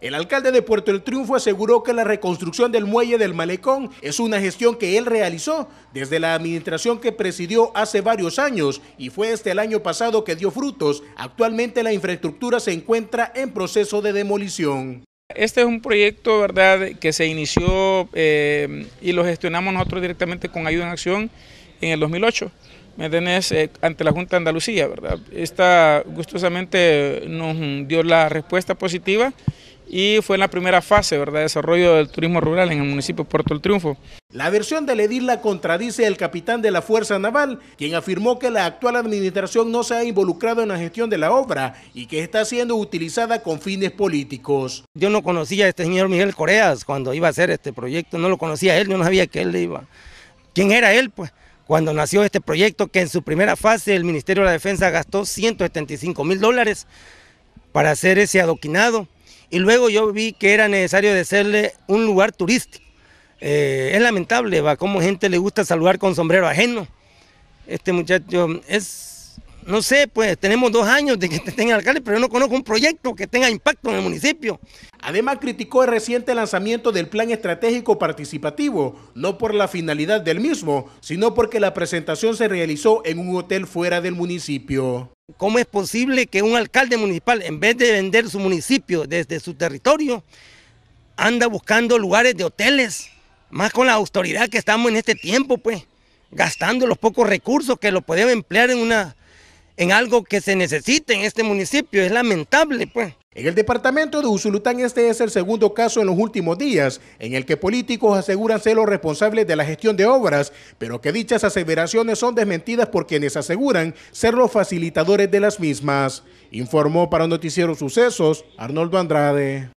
El alcalde de Puerto El Triunfo aseguró que la reconstrucción del muelle del malecón es una gestión que él realizó desde la administración que presidió hace varios años y fue este el año pasado que dio frutos. Actualmente la infraestructura se encuentra en proceso de demolición. Este es un proyecto ¿verdad? que se inició eh, y lo gestionamos nosotros directamente con Ayuda en Acción en el 2008. ¿me eh, ante la Junta de Andalucía, ¿verdad? Esta gustosamente nos dio la respuesta positiva y fue la primera fase, ¿verdad?, desarrollo del turismo rural en el municipio Puerto del Triunfo. La versión de Ledirla contradice el capitán de la Fuerza Naval, quien afirmó que la actual administración no se ha involucrado en la gestión de la obra y que está siendo utilizada con fines políticos. Yo no conocía a este señor Miguel Coreas cuando iba a hacer este proyecto, no lo conocía él, yo no sabía que él iba. ¿Quién era él, pues? cuando nació este proyecto, que en su primera fase el Ministerio de la Defensa gastó 175 mil dólares para hacer ese adoquinado. Y luego yo vi que era necesario hacerle un lugar turístico. Eh, es lamentable, va, como gente le gusta saludar con sombrero ajeno. Este muchacho es no sé, pues tenemos dos años de que estén alcalde, pero yo no conozco un proyecto que tenga impacto en el municipio. Además, criticó el reciente lanzamiento del Plan Estratégico Participativo, no por la finalidad del mismo, sino porque la presentación se realizó en un hotel fuera del municipio. ¿Cómo es posible que un alcalde municipal, en vez de vender su municipio desde su territorio, anda buscando lugares de hoteles? Más con la autoridad que estamos en este tiempo, pues, gastando los pocos recursos que lo podemos emplear en una en algo que se necesite en este municipio. Es lamentable, pues. En el departamento de Usulután este es el segundo caso en los últimos días en el que políticos aseguran ser los responsables de la gestión de obras, pero que dichas aseveraciones son desmentidas por quienes aseguran ser los facilitadores de las mismas. Informó para Noticiero Sucesos Arnoldo Andrade.